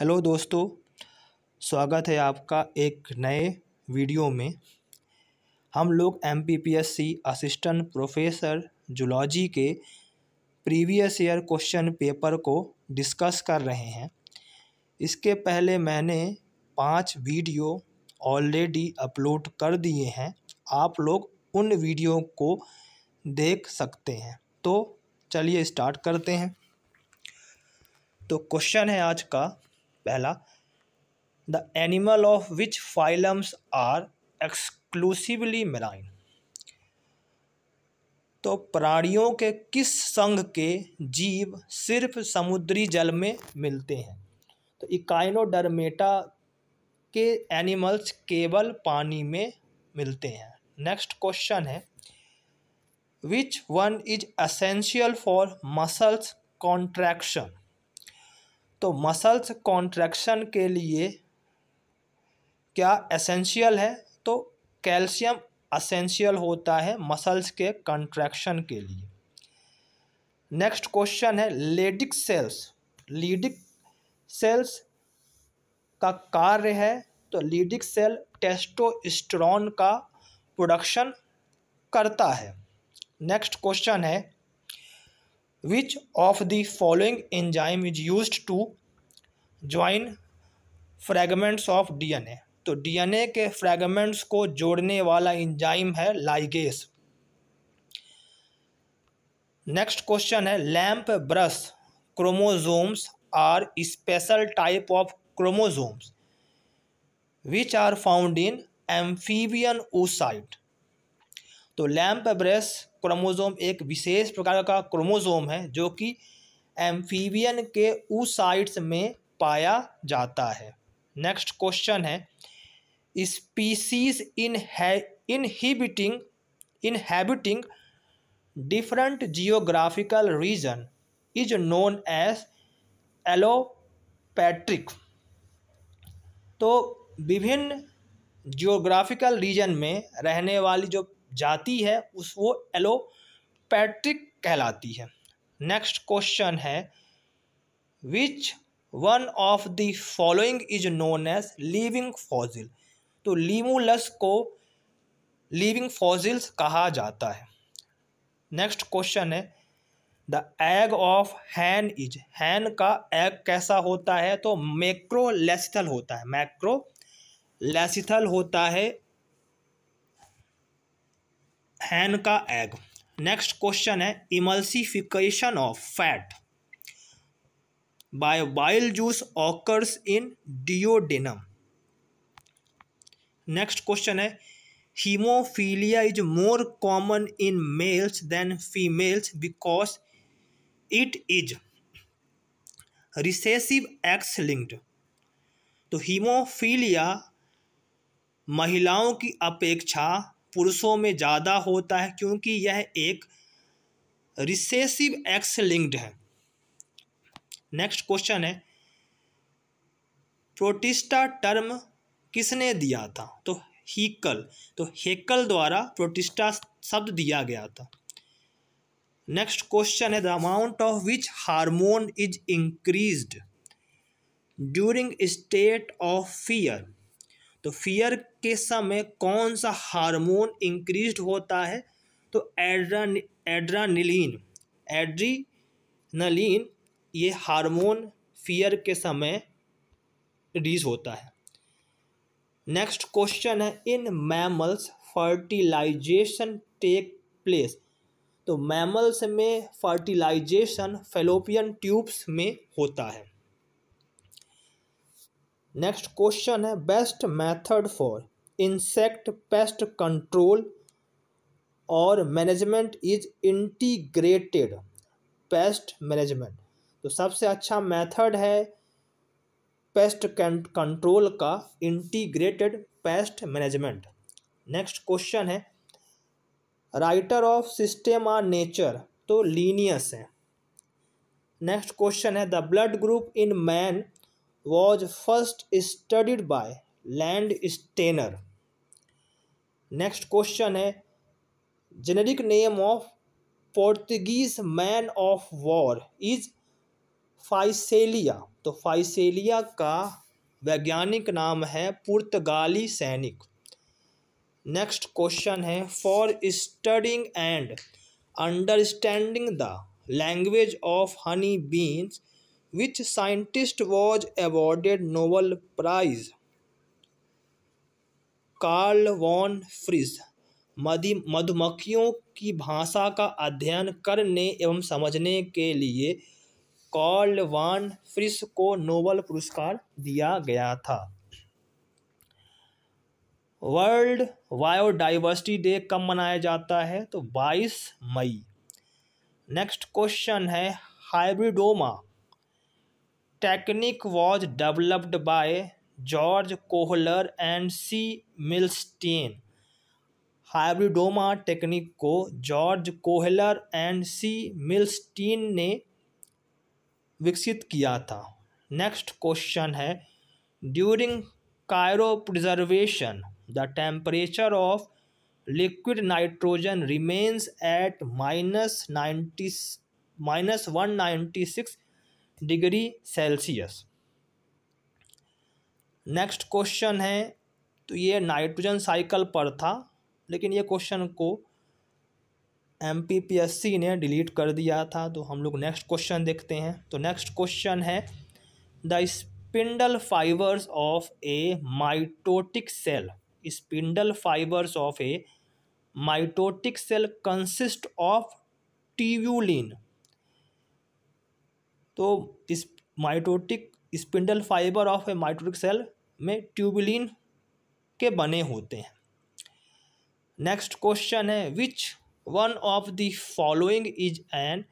hello दोस्तों स्वागत है आपका एक नए वीडियो में हम लोग M P P S C assistant professor zoology के प्रीवियस ईयर क्वेश्चन पेपर को डिस्कस कर रहे हैं इसके पहले मैंने पांच वीडियो ऑलरेडी अपलोड कर दिए हैं आप लोग उन वीडियो को देख सकते हैं तो चलिए स्टार्ट करते हैं तो क्वेश्चन है आज का पहला the animal of which phylums are exclusively marine तो प्राणियों के किस संघ के जीव सिर्फ समुद्री जल में मिलते हैं तो इकाइनोडर्मेटा के एनिमल्स केवल पानी में मिलते हैं नेक्स्ट क्वेश्चन है which one is essential for muscles contraction तो मसल्स कॉन्ट्रैक्शन के लिए क्या एसेंशियल है तो कैल्शियम असेंशियल होता है मसल्स के कंट्रैक्शन के लिए नेक्स्ट क्वेश्चन है लेडिक सेल्स लीडिक सेल्स का कार्य है तो लीडिक सेल टेस्टोस्टेरोन का प्रोडक्शन करता है नेक्स्ट क्वेश्चन है which of the following enzyme is used to join fragments of DNA तो ए के फ्रेगमेंट्स को जोड़ने वाला इंजाइम है लाइगेस नेक्स्ट क्वेश्चन है lamp brush chromosomes are special type of chromosomes which are found in amphibian oocyte तो lamp brush chromosome एक विशेष प्रकार का क्रोमोज़ोम है जो कि एम्फीबियन के ऊसाइट्स में पाया जाता है नेक्स्ट क्वेश्चन है स्पीसीज इन है inhibiting inhabiting different geographical region is known as allopatric तो विभिन्न जियोग्राफिकल रीजन में रहने वाली जो जाती है उस वो एलोपैट्रिक कहलाती है नेक्स्ट क्वेश्चन है which one of the following is known as living fossil तो लीमूलस को लिविंग फॉजिल्स कहा जाता है नेक्स्ट क्वेश्चन है the egg of hen is hen का एग कैसा होता है तो मैक्रोलेसिथल होता है मैक्रोलेसिथल होता है हैन का एग नेक्स्ट क्वेश्चन है emulsification of fat by bile juice occurs in duodenum next question है hemophilia is more common in males than females because it is recessive X linked तो हीमोफीलिया महिलाओं की अपेक्षा पुरुषों में ज़्यादा होता है क्योंकि यह एक रिसेसिव एक्स लिंक्ड है नेक्स्ट क्वेश्चन है प्रोटिस्टा टर्म किसने दिया था तो हीकल तो हेकल द्वारा प्रोटिस्टा शब्द दिया गया था नेक्स्ट क्वेश्चन है the amount of which hormone is increased during state of fear तो फीयर के समय कौन सा हार्मोन इंक्रीज होता है तो एड्रा एड्रानिलीन एड्रीनलिन ये हार्मोन फीयर के समय रिलीज होता है नेक्स्ट क्वेश्चन है in mammals fertilization take place तो मैमल्स में फर्टिलाइजेशन फेलोपियन ट्यूब्स में होता है नेक्स्ट क्वेश्चन है best method for insect pest control और management is integrated pest management तो सबसे अच्छा मेथड है पेस्ट कंट्रोल का integrated pest management next question है writer of system are nature तो लीनियस है नेक्स्ट क्वेश्चन है the blood group in man was first studied by Landsteiner next question है generic name of Portuguese man of war is physalia तो physalia का वैज्ञानिक नाम है पुर्तगाली सैनिक नेक्स्ट क्वेश्चन है for studying and understanding the language of honey beans which scientist was awarded Nobel prize Karl von Frisch मधि मधुमक्खियों की भाषा का अध्ययन करने एवं समझने के लिए कार्ल वॉन फ्रिस को नोबल पुरस्कार दिया गया था वर्ल्ड बायोडाइवर्सिटी डे कब मनाया जाता है तो 22 मई नेक्स्ट क्वेश्चन है hybridoma technique was developed by George Kohler and C Milstein hybridoma technique को George Kohler and C Milstein ने विकसित किया था नेक्स्ट क्वेश्चन है during cryopreservation the temperature of liquid nitrogen remains at minus ninety minus one ninety six degree Celsius next question है तो ये nitrogen cycle पर था लेकिन ये क्वेश्चन को एम ने डिलीट कर दिया था तो हम लोग नेक्स्ट क्वेश्चन देखते हैं तो नेक्स्ट क्वेश्चन है the spindle fibres of a mitotic cell spindle fibres of a mitotic cell consist of tubulin तो इस mitotic spindle fibre of a mitotic cell में ट्यूबुलिन के बने होते हैं नेक्स्ट क्वेश्चन है which one of the following is an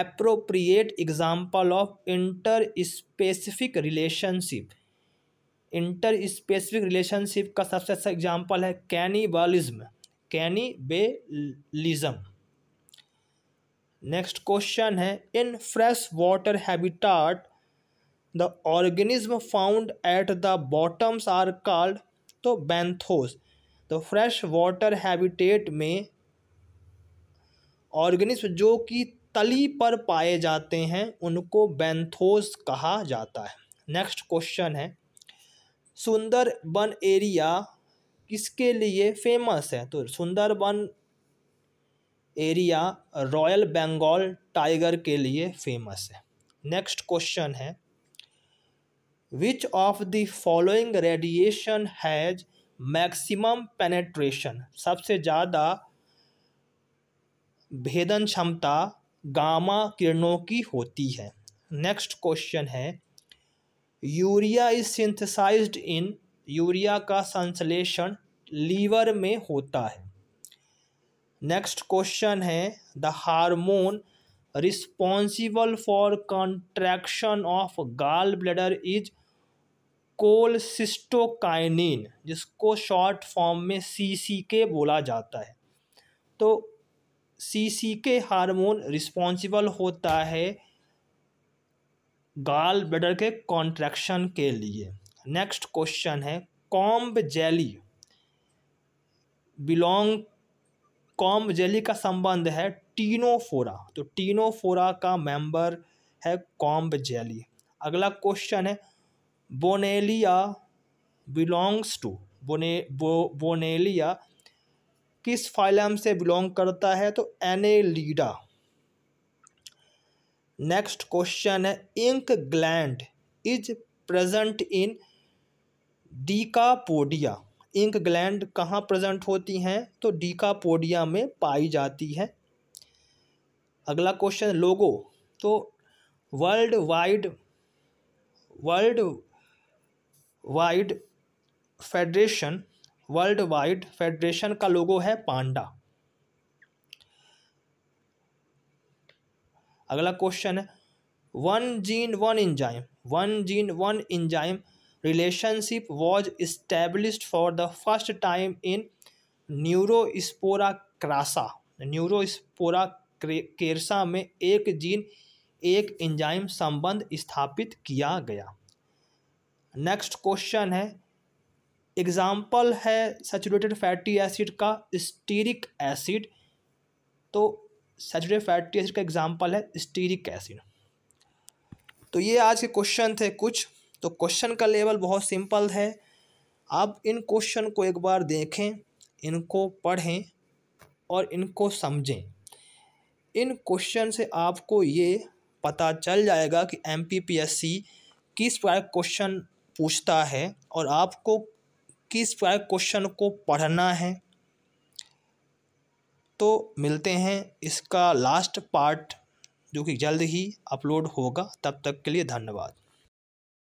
appropriate of interspecific relationship interspecific relationship का सबसे अच्छा एग्जाम्पल है कैनिबलिज्म कैनिबेलिज्म नेक्स्ट क्वेश्चन है in fresh water habitat the organism found at the bottoms are called तो benthos तो fresh water habitat में organism जो कि तली पर पाए जाते हैं उनको बैंथोस कहा जाता है नेक्स्ट क्वेश्चन है सुंदरबन एरिया किसके लिए फेमस है तो Sundarban area royal Bengal tiger के लिए फेमस है नेक्स्ट क्वेश्चन है which of the following radiation has maximum penetration सबसे ज़्यादा भेदन क्षमता गामा किरणों की होती है नेक्स्ट क्वेश्चन है urea is synthesised in urea का संश्लेषण लीवर में होता है नेक्स्ट क्वेश्चन है the hormone responsible for contraction of gall bladder is cholecystokinin जिसको शॉर्ट फॉर्म में सी सी के बोला जाता है तो सी सी के हारमोन रिस्पॉन्सिबल होता है गाल ब्लडर के कॉन्ट्रैक्शन के लिए नेक्स्ट क्वेश्चन है comb jelly belong comb jelly का संबंध है टीनोफोरा तो टीनोफोरा का मेंबर है कॉम्ब जेली अगला क्वेश्चन है बोनेलिया बिलोंग्स टू बोने बो बोनेलिया किस फाइलम से बिलोंग करता है तो एनेलिडा नेक्स्ट क्वेश्चन है ink gland is present in decapodia ink gland कहाँ प्रेजेंट होती हैं तो डीकापोडिया में पाई जाती है अगला क्वेश्चन लोगो तो world wide world wide federation world wide federation का लोगो है पांडा अगला क्वेश्चन है one gene one enzyme one gene one enzyme relationship was established for the first time in Neurospora crassa Neurospora crassa में एक gene एक enzyme संबंध स्थापित किया गया नेक्स्ट क्वेश्चन है एग्जाम्पल है सेचुरेटेड फैटी एसिड का स्टीरिक एसिड तो सेचुरेटेड फैटी एसिड का एग्जाम्पल है स्टीरिक एसिड तो ये आज के क्वेश्चन थे कुछ तो क्वेश्चन का लेवल बहुत सिंपल है आप इन क्वेश्चन को एक बार देखें इनको पढ़ें और इनको समझें इन क्वेश्चन से आपको ये पता चल जाएगा कि एम किस प्रकार क्वेश्चन पूछता है और आपको किस प्रकार क्वेश्चन को पढ़ना है तो मिलते हैं इसका लास्ट पार्ट जो कि जल्द ही अपलोड होगा तब तक के लिए धन्यवाद